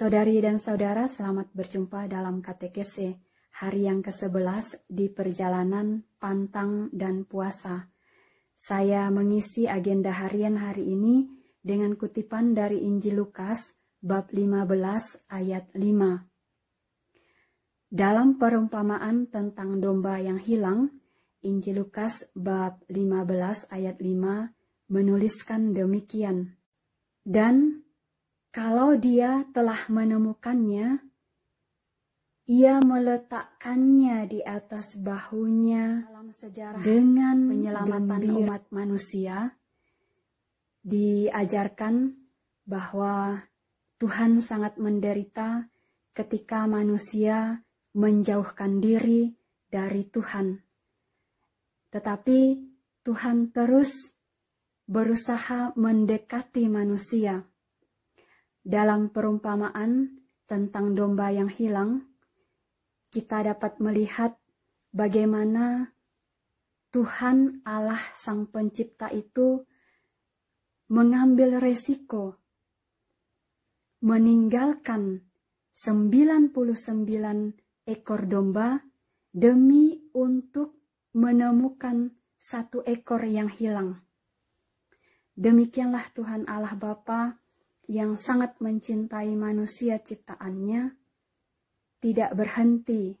Saudari dan saudara, selamat berjumpa dalam KTKC, e, hari yang ke-11 di perjalanan pantang dan puasa. Saya mengisi agenda harian hari ini dengan kutipan dari Injil Lukas bab 15 ayat 5. Dalam perumpamaan tentang domba yang hilang, Injil Lukas bab 15 ayat 5 menuliskan demikian. Dan kalau dia telah menemukannya, ia meletakkannya di atas bahunya dalam sejarah dengan penyelamatan gembira. umat manusia. Diajarkan bahwa Tuhan sangat menderita ketika manusia menjauhkan diri dari Tuhan. Tetapi Tuhan terus berusaha mendekati manusia dalam perumpamaan tentang domba yang hilang, kita dapat melihat bagaimana Tuhan Allah Sang Pencipta itu mengambil resiko meninggalkan 99 ekor domba demi untuk menemukan satu ekor yang hilang. Demikianlah Tuhan Allah Bapa yang sangat mencintai manusia ciptaannya tidak berhenti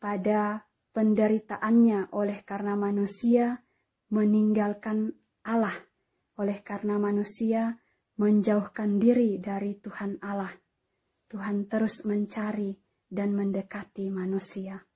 pada penderitaannya oleh karena manusia meninggalkan Allah, oleh karena manusia menjauhkan diri dari Tuhan Allah. Tuhan terus mencari dan mendekati manusia.